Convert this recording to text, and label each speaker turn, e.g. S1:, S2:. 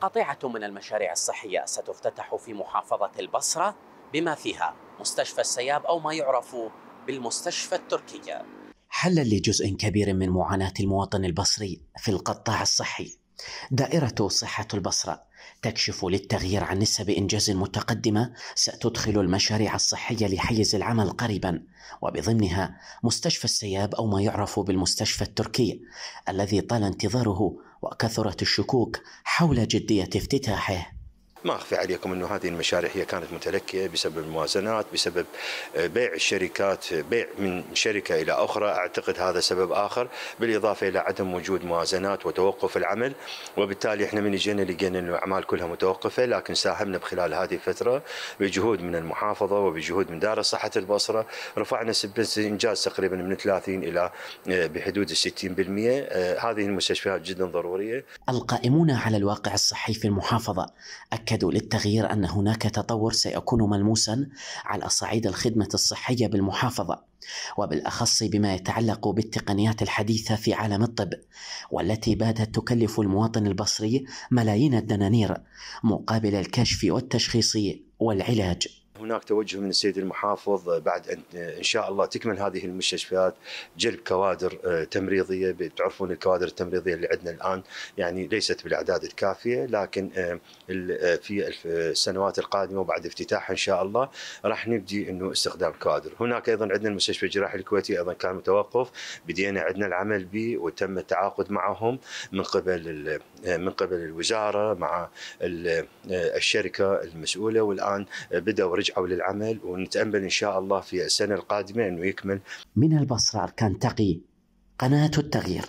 S1: قطيعة من المشاريع الصحية ستفتتح في محافظة البصرة بما فيها مستشفى السياب أو ما يعرف بالمستشفى التركية حلا لجزء كبير من معاناة المواطن البصري في القطاع الصحي دائرة صحة البصرة تكشف للتغيير عن نسب إنجاز متقدمة ستدخل المشاريع الصحية لحيز العمل قريبا وبضمنها مستشفى السياب أو ما يعرف بالمستشفى التركي الذي طال انتظاره وكثرت الشكوك حول جديه افتتاحه
S2: ما اخفي عليكم انه هذه المشاريع هي كانت متلكئه بسبب الموازنات بسبب آه، بيع الشركات آه، بيع من شركه الى اخرى اعتقد هذا سبب اخر بالاضافه الى عدم وجود موازنات وتوقف العمل وبالتالي احنا من جينا لقينا انه الاعمال كلها متوقفه لكن ساهمنا بخلال هذه الفتره بجهود من المحافظه وبجهود من دار صحه البصره رفعنا سبه انجاز تقريبا من 30 الى آه، بحدود ال 60% هذه المستشفيات جدا ضروريه
S1: القائمون على الواقع الصحي في المحافظه أكدوا للتغيير أن هناك تطور سيكون ملموسا على صعيد الخدمة الصحية بالمحافظة وبالأخص بما يتعلق بالتقنيات الحديثة في عالم الطب والتي باتت تكلف المواطن البصري ملايين الدنانير مقابل الكشف والتشخيص والعلاج
S2: هناك توجه من السيد المحافظ بعد ان ان شاء الله تكمل هذه المستشفيات جلب كوادر آه، تمريضيه بتعرفون الكوادر التمريضيه اللي عندنا الان يعني ليست بالاعداد الكافيه لكن آه، آه، في السنوات القادمه وبعد افتتاحها ان شاء الله راح نبدي انه استخدام كوادر، هناك ايضا عندنا المستشفى الجراحي الكويتي ايضا كان متوقف، بدينا عندنا العمل به وتم التعاقد معهم من قبل من قبل الوزاره مع الشركه المسؤوله والان بداوا رجعوا رجعوا للعمل ونتامل ان شاء الله في السنه القادمه انه يكمل
S1: من البصره اركان تقي قناه التغيير